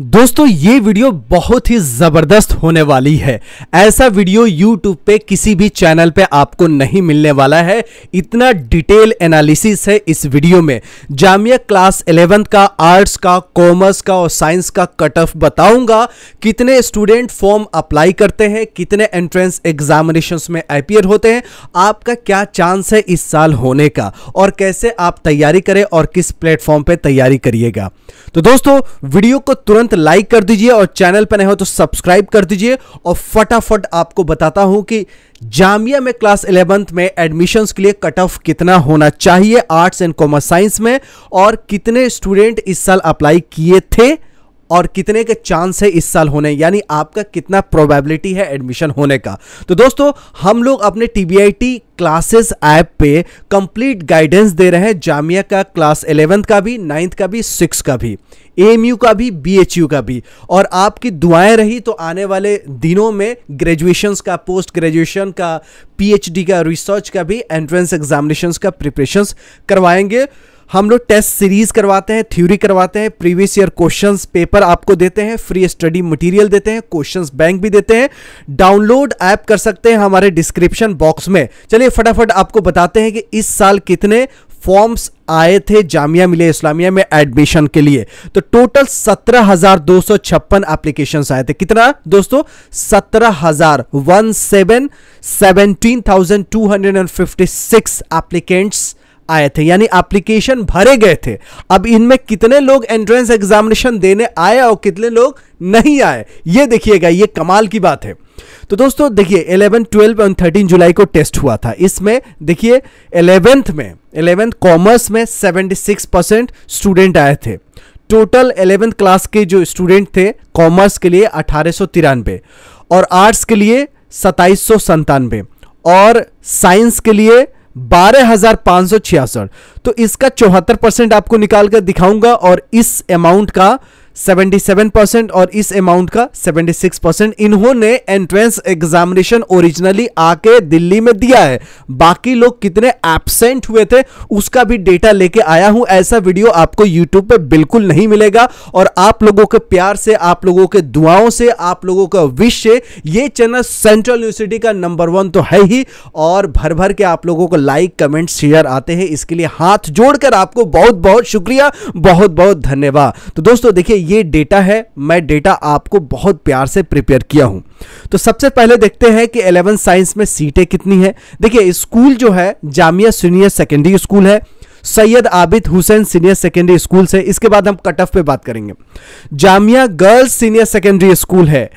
दोस्तों ये वीडियो बहुत ही ज़बरदस्त होने वाली है ऐसा वीडियो YouTube पे किसी भी चैनल पे आपको नहीं मिलने वाला है इतना डिटेल एनालिसिस है इस वीडियो में जामिया क्लास 11 का आर्ट्स का कॉमर्स का और साइंस का कट ऑफ बताऊंगा कितने स्टूडेंट फॉर्म अप्लाई करते हैं कितने एंट्रेंस एग्जामिनेशन में अपियर होते हैं आपका क्या चांस है इस साल होने का और कैसे आप तैयारी करें और किस प्लेटफॉर्म पर तैयारी करिएगा तो दोस्तों वीडियो को तुरंत तुरंत लाइक कर दीजिए और चैनल पर नए हो तो सब्सक्राइब कर दीजिए और फटाफट आपको बताता हूं कि जामिया में क्लास इलेवेंथ में एडमिशन के लिए कट ऑफ कितना होना चाहिए आर्ट्स एंड कॉमर्स साइंस में और कितने स्टूडेंट इस साल अप्लाई किए थे और कितने के चांस है इस साल होने यानी आपका कितना प्रोबेबिलिटी है एडमिशन होने का तो दोस्तों हम लोग अपने टी क्लासेस ऐप पे कंप्लीट गाइडेंस दे रहे हैं जामिया का क्लास एलेवेंथ का भी नाइन्थ का भी सिक्स का भी एएमयू का भी बीएचयू का भी और आपकी दुआएं रही तो आने वाले दिनों में ग्रेजुएशन का पोस्ट ग्रेजुएशन का पीएचडी का रिसर्च का भी एंट्रेंस एग्जामिनेशन का प्रिपरेशन करवाएंगे हम लोग टेस्ट सीरीज करवाते हैं थ्योरी करवाते हैं प्रीवियस ईयर क्वेश्चंस पेपर आपको देते हैं फ्री स्टडी मटेरियल देते हैं क्वेश्चंस बैंक भी देते हैं डाउनलोड ऐप कर सकते हैं हमारे डिस्क्रिप्शन बॉक्स में चलिए फटाफट आपको बताते हैं कि इस साल कितने फॉर्म्स आए थे जामिया मिले इस्लामिया में एडमिशन के लिए तो टोटल सत्रह हजार दो सौ छप्पन एप्लीकेशन आए थे कितना दोस्तों सत्रह हजार one seven seventeen thousand two hundred and fifty six applicants आए थे यानी एप्लीकेशन भरे गए थे अब इनमें कितने लोग एंट्रेंस एग्जामिनेशन देने आए और कितने लोग नहीं आए ये देखिएगा ये कमाल की बात है तो दोस्तों देखिए 11, 12 एंड 13 जुलाई को टेस्ट हुआ था इसमें देखिए 11th में 11th कॉमर्स में 76 परसेंट स्टूडेंट आए थे टोटल 11th क्लास के जो स्टूडेंट थे कॉमर्स के लिए अठारह और आर्ट्स के लिए सताईस और साइंस के लिए बारह हजार पांच सौ छियासठ तो इसका चौहत्तर परसेंट आपको निकाल कर दिखाऊंगा और इस अमाउंट का 77 परसेंट और इस अमाउंट का 76 परसेंट इन्होंने एंट्रेंस एग्जामिनेशन ओरिजिनली आके दिल्ली में दिया है बाकी लोग कितने एबसेंट हुए थे उसका भी डेटा लेके आया हूं ऐसा वीडियो आपको यूट्यूब पे बिल्कुल नहीं मिलेगा और आप लोगों के प्यार से आप लोगों के दुआओं से आप लोगों का विश से ये चैनल सेंट्रल यूनिवर्सिटी का नंबर वन तो है ही और भर भर के आप लोगों को लाइक कमेंट शेयर आते हैं इसके लिए हाथ जोड़कर आपको बहुत बहुत शुक्रिया बहुत बहुत धन्यवाद तो दोस्तों देखिए ये डेटा है मैं डेटा आपको बहुत प्यार से प्रिपेयर किया हूं तो सबसे पहले देखते हैं कि एलेवन साइंस में सीटें कितनी है देखिए स्कूल जो है जामिया सीनियर सेकेंडरी स्कूल है Syed Abid Hussain senior secondary school से इसके बाद हम कट ऑफ पे बात करेंगे Jamia girls senior secondary school है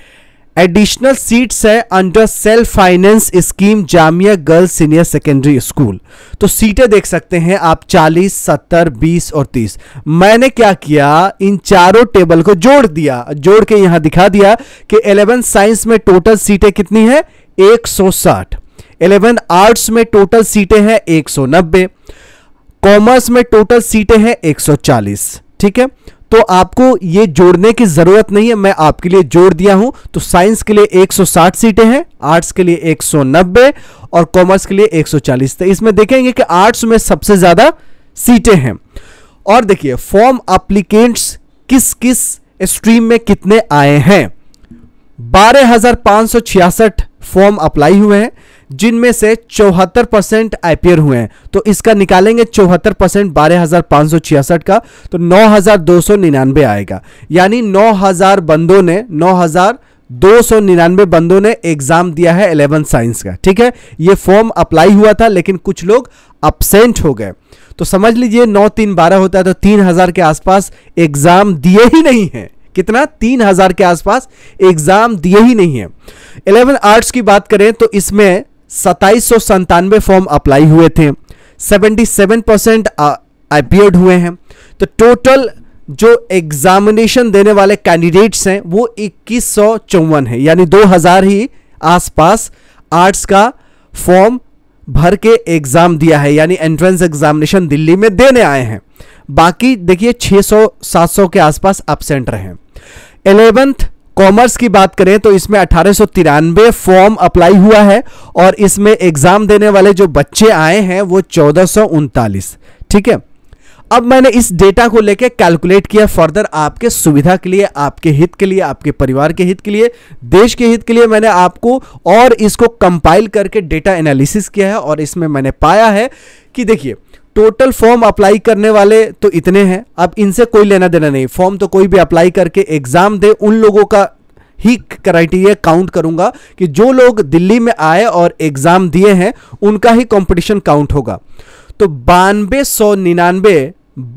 एडिशनल सीट्स है under self finance scheme Jamia girls senior secondary school तो सीटें देख सकते हैं आप 40, 70, 20 और 30 मैंने क्या किया इन चारों टेबल को जोड़ दिया जोड़ के यहां दिखा दिया कि 11 साइंस में टोटल सीटें कितनी है 160 11 आर्ट्स में टोटल सीटें हैं 190 कॉमर्स में टोटल सीटें हैं 140 ठीक है तो आपको ये जोड़ने की ज़रूरत नहीं है मैं आपके लिए जोड़ दिया हूं तो साइंस के लिए 160 सीटें हैं आर्ट्स के लिए 190 और कॉमर्स के लिए 140 तो इसमें देखेंगे कि आर्ट्स में सबसे ज़्यादा सीटें हैं और देखिए फॉर्म अप्लीकेट्स किस किस स्ट्रीम में कितने आए हैं बारह हजार सौ छियासठ फॉर्म अप्लाई हुए हैं जिनमें से चौहत्तर परसेंट आईपीएल हुए हैं तो इसका निकालेंगे चौहत्तर परसेंट बारह हजार पांच सौ छियासठ का तो नौ हजार दो सौ निन्यानवे आएगा यानी नौ हजार बंदों ने नौ हजार दो सौ निन्यानवे बंदों ने एग्जाम दिया है इलेवन साइंस का ठीक है ये फॉर्म अप्लाई हुआ था लेकिन कुछ लोग अपसेंट हो गए तो समझ लीजिए नौ तीन बारह होता है तो तीन हजार के आसपास एग्जाम दिए ही नहीं है कितना तीन हजार के आसपास एग्जाम दिए ही नहीं है इलेवन आर्ट्स की बात करें तो इसमें सताईस सौ संतानवे फॉर्म अप्लाई हुए थे 77 परसेंट अपियर्ड हुए हैं तो टोटल जो एग्जामिनेशन देने वाले कैंडिडेट्स हैं वो इक्कीस सौ चौवन है यानी 2000 ही आसपास आर्ट्स का फॉर्म भर के एग्ज़ाम दिया है यानी एंट्रेंस एग्जामिनेशन दिल्ली में देने आए हैं बाकी देखिए 600 700 के आसपास एबसेंट रहे एलेवेंथ कॉमर्स की बात करें तो इसमें अठारह फॉर्म अप्लाई हुआ है और इसमें एग्जाम देने वाले जो बच्चे आए हैं वो चौदह ठीक है अब मैंने इस डेटा को लेकर कैलकुलेट किया फर्दर आपके सुविधा के लिए आपके हित के लिए आपके परिवार के हित के लिए देश के हित के लिए मैंने आपको और इसको कंपाइल करके डेटा एनालिसिस किया है और इसमें मैंने पाया है कि देखिए टोटल फॉर्म अप्लाई करने वाले तो इतने हैं अब इनसे कोई लेना देना नहीं फॉर्म तो कोई भी अप्लाई करके एग्ज़ाम दे उन लोगों का ही क्राइटेरिया काउंट करूंगा कि जो लोग दिल्ली में आए और एग्ज़ाम दिए हैं उनका ही कंपटीशन काउंट होगा तो बानवे सौ निन्यानवे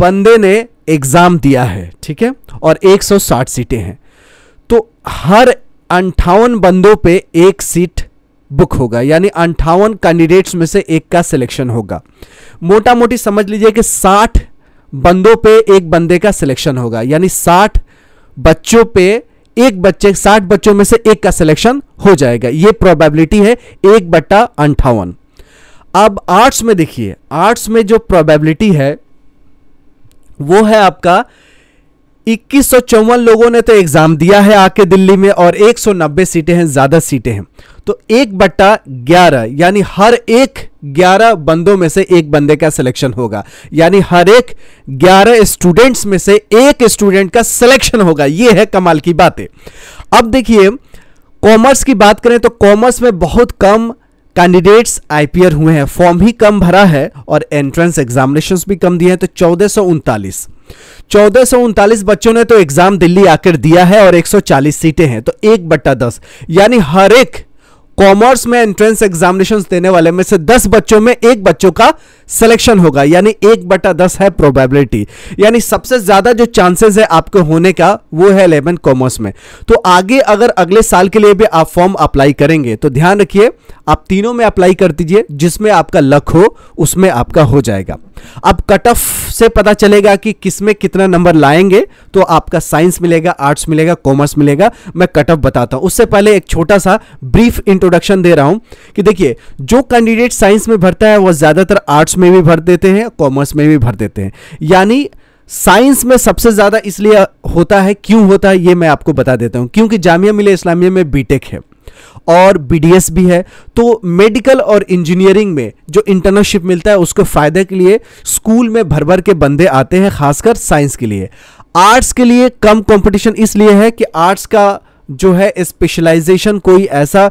बंदे ने एग्ज़ाम दिया है ठीक है और 160 सीटें हैं तो हर अंठावन बंदों पे एक सीट बुक होगा यानी अंठावन कैंडिडेट्स में से एक का सिलेक्शन होगा मोटा मोटी समझ लीजिए कि 60 बंदों पे एक बंदे का सिलेक्शन होगा यानी 60 बच्चों पे एक बच्चे 60 बच्चों में से एक का सिलेक्शन हो जाएगा ये प्रोबेबिलिटी है एक बट्टा अंठावन अब आर्ट्स में देखिए आर्ट्स में जो प्रोबेबिलिटी है वो है आपका इक्कीस लोगों ने तो एग्जाम दिया है आके दिल्ली में और 190 सीटें हैं ज्यादा सीटें हैं तो एक बट्टा ग्यारह यानी हर एक ग्यारह बंदों में से एक बंदे का सिलेक्शन होगा यानी हर एक ग्यारह स्टूडेंट्स में से एक स्टूडेंट का सिलेक्शन होगा यह है कमाल की बातें अब देखिए कॉमर्स की बात करें तो कॉमर्स में बहुत कम कैंडिडेट्स आईपीएल हुए हैं फॉर्म ही कम भरा है और एंट्रेंस एग्जामिनेशन भी कम दिए हैं तो चौदह सौ उनतालीस चौदह सौ उनतालीस बच्चों ने तो एग्जाम दिल्ली आकर दिया है और 140 सीटें हैं तो एक बट्टा दस यानी हर एक कॉमर्स में एंट्रेंस एग्जामिनेशन देने वाले में से दस बच्चों में एक बच्चों का सिलेक्शन होगा यानी एक बटा दस है प्रोबेबिलिटी यानी सबसे ज्यादा जो चांसेस है आपको होने का वो है इलेवन कॉमर्स में तो आगे अगर अगले साल के लिए भी आप फॉर्म अप्लाई करेंगे तो ध्यान रखिए आप तीनों में अप्लाई कर दीजिए जिसमें आपका लक हो उसमें आपका हो जाएगा अब कट ऑफ से पता चलेगा कि किसमें कितना नंबर लाएंगे तो आपका साइंस मिलेगा आर्ट्स मिलेगा कॉमर्स मिलेगा मैं कट ऑफ बताता हूं उससे पहले एक छोटा सा ब्रीफ इंट्रोडक्शन दे रहा हूं कि देखिए जो कैंडिडेट साइंस में भरता है वह ज्यादातर आर्ट्स आर्ट्स में भी भर देते हैं कॉमर्स में भी भर देते हैं यानी साइंस में सबसे ज़्यादा इसलिए होता है क्यों होता है ये मैं आपको बता देता हूं क्योंकि जामिया मिले इस्लामिया में बीटेक है और बीडीएस भी है तो मेडिकल और इंजीनियरिंग में जो इंटर्नशिप मिलता है उसको फ़ायदे के लिए स्कूल में भर भर के बंदे आते हैं खासकर साइंस के लिए आर्ट्स के लिए कम कंपटीशन इसलिए है कि आर्ट्स का जो है स्पेशलाइजेशन कोई ऐसा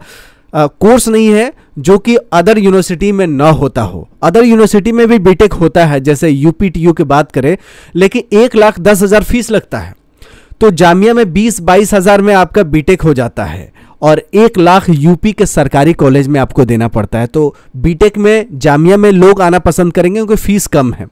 कोर्स नहीं है जो कि अदर यूनिवर्सिटी में ना होता हो अदर यूनिवर्सिटी में भी बीटेक होता है जैसे यूपीटीयू की बात करें लेकिन एक लाख दस हज़ार फीस लगता है तो जामिया में बीस बाईस हज़ार में आपका बीटेक हो जाता है और एक लाख यूपी के सरकारी कॉलेज में आपको देना पड़ता है तो बीटेक में जामिया में लोग आना पसंद करेंगे क्योंकि फीस कम है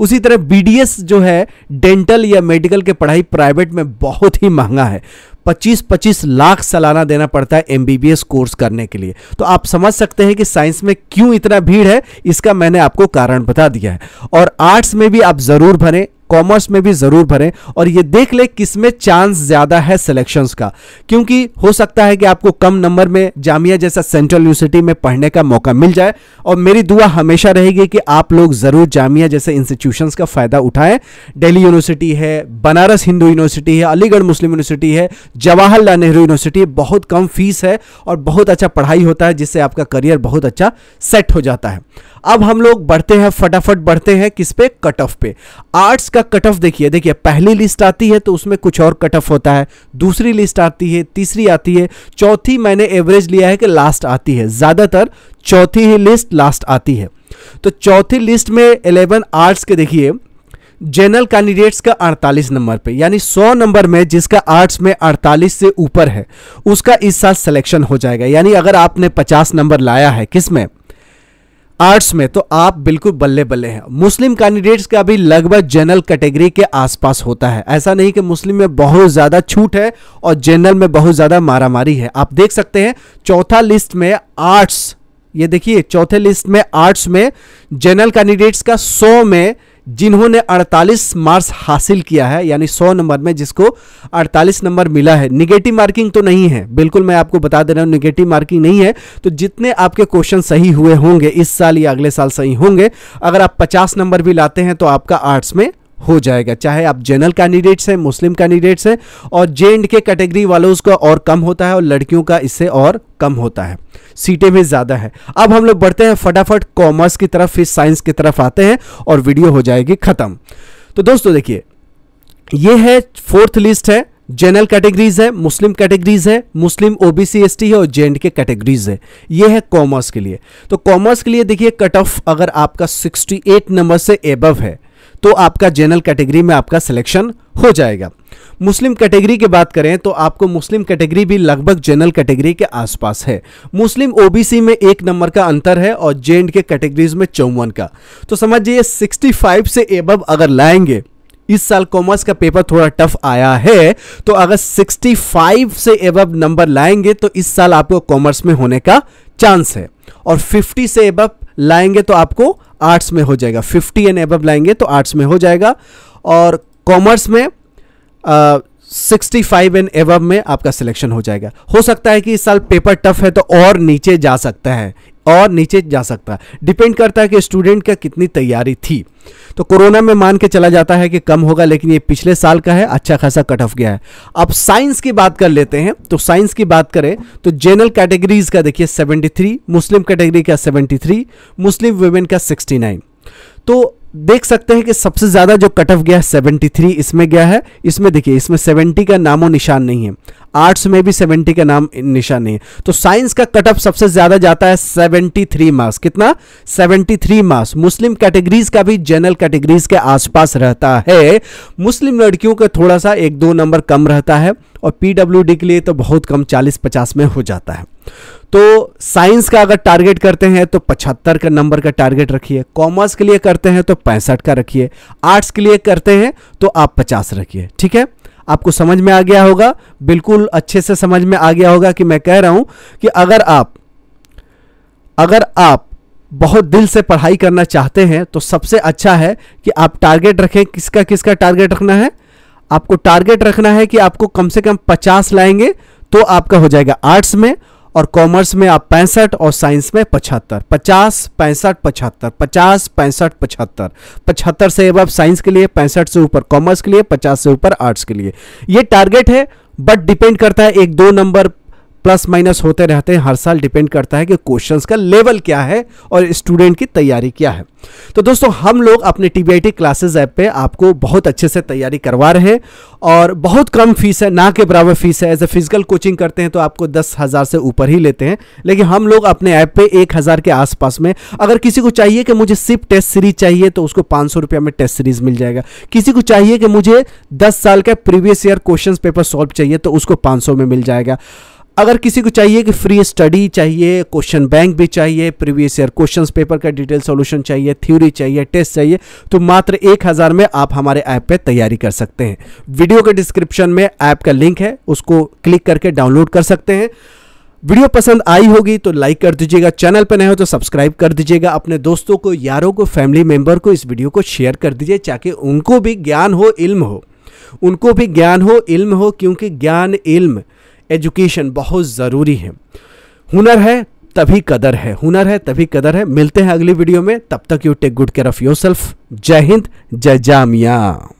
उसी तरह बीडीएस जो है डेंटल या मेडिकल के पढ़ाई प्राइवेट में बहुत ही महंगा है 25-25 लाख सालाना देना पड़ता है एमबीबीएस कोर्स करने के लिए तो आप समझ सकते हैं कि साइंस में क्यों इतना भीड़ है इसका मैंने आपको कारण बता दिया है और आर्ट्स में भी आप ज़रूर भरें कॉमर्स में भी ज़रूर भरें और ये देख ले किस में चांस ज़्यादा है सिलेक्शंस का क्योंकि हो सकता है कि आपको कम नंबर में जामिया जैसा सेंट्रल यूनिवर्सिटी में पढ़ने का मौका मिल जाए और मेरी दुआ हमेशा रहेगी कि आप लोग ज़रूर जामिया जैसे इंस्टीट्यूशंस का फ़ायदा उठाएं दिल्ली यूनिवर्सिटी है बनारस हिंदू यूनिवर्सिटी है अलीगढ़ मुस्लिम यूनिवर्सिटी है जवाहरलाल नेहरू यूनिवर्सिटी बहुत कम फीस है और बहुत अच्छा पढ़ाई होता है जिससे आपका करियर बहुत अच्छा सेट हो जाता है अब हम लोग बढ़ते हैं फटाफट बढ़ते हैं किस पे कट ऑफ पे आर्ट्स का कट ऑफ देखिए देखिए पहली लिस्ट आती है तो उसमें कुछ और कट ऑफ होता है दूसरी लिस्ट आती है तीसरी आती है चौथी मैंने एवरेज लिया है कि लास्ट आती है ज़्यादातर चौथी ही लिस्ट लास्ट आती है तो चौथी लिस्ट में इलेवन आर्ट्स के देखिए जनरल कैंडिडेट्स का 48 नंबर पे यानी 100 नंबर में जिसका आर्ट्स में 48 से ऊपर है उसका इस साल सिलेक्शन हो जाएगा यानी अगर आपने 50 नंबर लाया है किस में आर्ट्स में तो आप बिल्कुल बल्ले बल्ले हैं मुस्लिम कैंडिडेट्स का भी लगभग जनरल कैटेगरी के आसपास होता है ऐसा नहीं कि मुस्लिम में बहुत ज़्यादा छूट है और जनरल में बहुत ज़्यादा मारामारी है आप देख सकते हैं चौथा लिस्ट में आर्ट्स ये देखिए चौथे लिस्ट में आर्ट्स में जनरल कैंडिडेट्स का सौ में जिन्होंने 48 मार्क्स हासिल किया है यानी 100 नंबर में जिसको 48 नंबर मिला है निगेटिव मार्किंग तो नहीं है बिल्कुल मैं आपको बता दे रहा हूँ निगेटिव मार्किंग नहीं है तो जितने आपके क्वेश्चन सही हुए होंगे इस साल या अगले साल सही होंगे अगर आप 50 नंबर भी लाते हैं तो आपका आर्ट्स में हो जाएगा चाहे आप जनरल कैंडिडेट्स हैं मुस्लिम कैंडिडेट्स हैं और जे एंड के कैटेगरी वालों का और कम होता है और लड़कियों का इससे और कम होता है सीटें भी ज़्यादा है अब हम लोग बढ़ते हैं फटाफट कॉमर्स की तरफ फिर साइंस की तरफ आते हैं और वीडियो हो जाएगी ख़त्म तो दोस्तों देखिए यह है फोर्थ लिस्ट है जनरल कैटेगरीज है मुस्लिम कैटेगरीज है मुस्लिम ओबीसी एसटी है और जे के कैटेगरीज है ये है कॉमर्स के लिए तो कॉमर्स के लिए देखिए कट ऑफ अगर आपका 68 नंबर से एबव है तो आपका जनरल कैटेगरी में आपका सिलेक्शन हो जाएगा मुस्लिम कैटेगरी की बात करें तो आपको मुस्लिम कैटेगरी भी लगभग जनरल कैटेगरी के आसपास है मुस्लिम ओबीसी में एक नंबर का अंतर है और जे के कैटेगरीज में चौवन का तो समझिए फाइव से एब अगर लाएंगे इस साल कॉमर्स का पेपर थोड़ा टफ आया है तो अगर 65 से एब नंबर लाएंगे तो इस साल आपको कॉमर्स में होने का चांस है और 50 से एब लाएंगे तो आपको आर्ट्स में हो जाएगा फिफ्टी एंड एब लाएंगे तो आर्ट्स में हो जाएगा और कॉमर्स में सिक्सटी फाइव एंड एब में आपका सिलेक्शन हो जाएगा हो सकता है कि इस साल पेपर टफ है तो और नीचे जा सकता है और नीचे जा सकता है डिपेंड करता है कि स्टूडेंट का कितनी तैयारी थी तो कोरोना में मान के चला जाता है कि कम होगा लेकिन ये पिछले साल का है अच्छा खासा कट ऑफ गया है अब साइंस की बात कर लेते हैं तो साइंस की बात करें तो जनरल कैटेगरीज का देखिए 73 मुस्लिम कैटेगरी का 73 मुस्लिम वुमेन का 69 तो देख सकते हैं कि सबसे ज़्यादा जो कट ऑफ गया है सेवेंटी थ्री इसमें गया है इसमें देखिए इसमें सेवेंटी का नामो निशान नहीं है आर्ट्स में भी सेवेंटी का नाम निशान नहीं है तो साइंस का कट ऑफ सबसे ज़्यादा जाता है सेवेंटी थ्री मार्क्स कितना seventy three marks Muslim categories का भी जनरल कैटेगरीज के आसपास रहता है मुस्लिम लड़कियों का थोड़ा सा एक दो नंबर कम रहता है और पीडब्ल्यू के लिए तो बहुत कम चालीस पचास में हो जाता है तो साइंस का अगर टारगेट करते हैं तो 75 का नंबर का टारगेट रखिए कॉमर्स के लिए करते हैं तो पैंसठ का रखिए आर्ट्स के लिए करते हैं तो आप 50 रखिए ठीक है आपको समझ में आ गया होगा बिल्कुल अच्छे से समझ में आ गया होगा कि मैं कह रहा हूं कि अगर आप अगर आप बहुत दिल से पढ़ाई करना चाहते हैं तो सबसे अच्छा है कि आप टारगेट रखें किसका किसका टारगेट रखना है आपको टारगेट रखना है कि आपको कम से कम पचास लाएंगे तो आपका हो जाएगा आर्ट्स में और कॉमर्स में आप पैंसठ और साइंस में पचहत्तर पचास पैंसठ पचहत्तर पचास पैंसठ पचहत्तर पचहत्तर से अब साइंस के लिए पैंसठ से ऊपर कॉमर्स के लिए पचास से ऊपर आर्ट्स के लिए ये टारगेट है बट डिपेंड करता है एक दो नंबर प्लस माइनस होते रहते हैं हर साल डिपेंड करता है कि क्वेश्चंस का लेवल क्या है और स्टूडेंट की तैयारी क्या है तो दोस्तों हम लोग अपने टी बी क्लासेज ऐप पे आपको बहुत अच्छे से तैयारी करवा रहे हैं और बहुत कम फीस है ना के बराबर फीस है एज ए फिजिकल कोचिंग करते हैं तो आपको दस हज़ार से ऊपर ही लेते हैं लेकिन हम लोग अपने ऐप पे एक हज़ार के आसपास में अगर किसी को चाहिए कि मुझे सिर्फ टेस्ट सीरीज चाहिए तो उसको पाँच सौ रुपया में टेस्ट सीरीज मिल जाएगा किसी को चाहिए कि मुझे दस साल का previous year question paper solve चाहिए तो उसको पाँच में मिल जाएगा अगर किसी को चाहिए कि फ्री स्टडी चाहिए क्वेश्चन बैंक भी चाहिए प्रीवियस ईयर क्वेश्चन पेपर का डिटेल सोल्यूशन चाहिए थ्योरी चाहिए टेस्ट चाहिए तो मात्र एक हज़ार में आप हमारे ऐप पर तैयारी कर सकते हैं वीडियो के डिस्क्रिप्शन में ऐप का लिंक है उसको क्लिक करके डाउनलोड कर सकते हैं वीडियो पसंद आई होगी तो लाइक कर दीजिएगा चैनल पर नए हो तो सब्सक्राइब कर दीजिएगा अपने दोस्तों को यारों को फैमिली मेंबर को इस वीडियो को शेयर कर दीजिए ताकि उनको भी ज्ञान हो इल्म हो उनको भी ज्ञान हो इल्म हो क्योंकि ज्ञान इल्म एजुकेशन बहुत ज़रूरी है हुनर है तभी कदर है हुनर है तभी कदर है मिलते हैं अगली वीडियो में तब तक you take good care of yourself जय हिंद जय जामिया